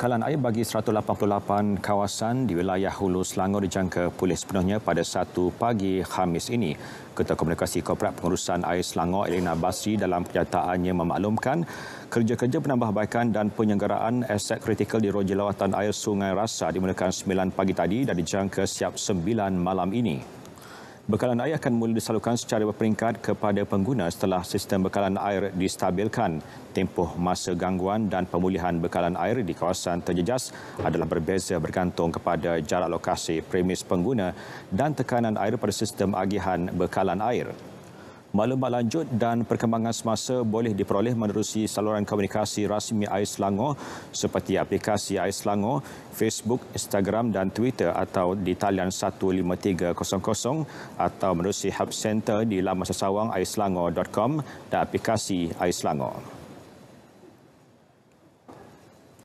Kalan air bagi 188 kawasan di wilayah Hulu Selangor dijangka pulih sepenuhnya pada 1 pagi Khamis ini. Ketua Komunikasi Korporat Pengurusan Air Selangor Elena Basri dalam kenyataannya memaklumkan kerja-kerja penambahbaikan dan penyenggaraan aset kritikal di roja lawatan air Sungai Rasa dimulakan 9 pagi tadi dan dijangka siap 9 malam ini. Bekalan air akan mula disalurkan secara berperingkat kepada pengguna setelah sistem bekalan air distabilkan. Tempoh masa gangguan dan pemulihan bekalan air di kawasan terjejas adalah berbeza bergantung kepada jarak lokasi premis pengguna dan tekanan air pada sistem agihan bekalan air. Maklumat lanjut dan perkembangan semasa boleh diperoleh menerusi saluran komunikasi rasmi AIS Selangor seperti aplikasi AIS Selangor, Facebook, Instagram dan Twitter atau di talian 15300 atau menerusi Hub Center di laman sasawang aislangor.com dan aplikasi AIS Selangor.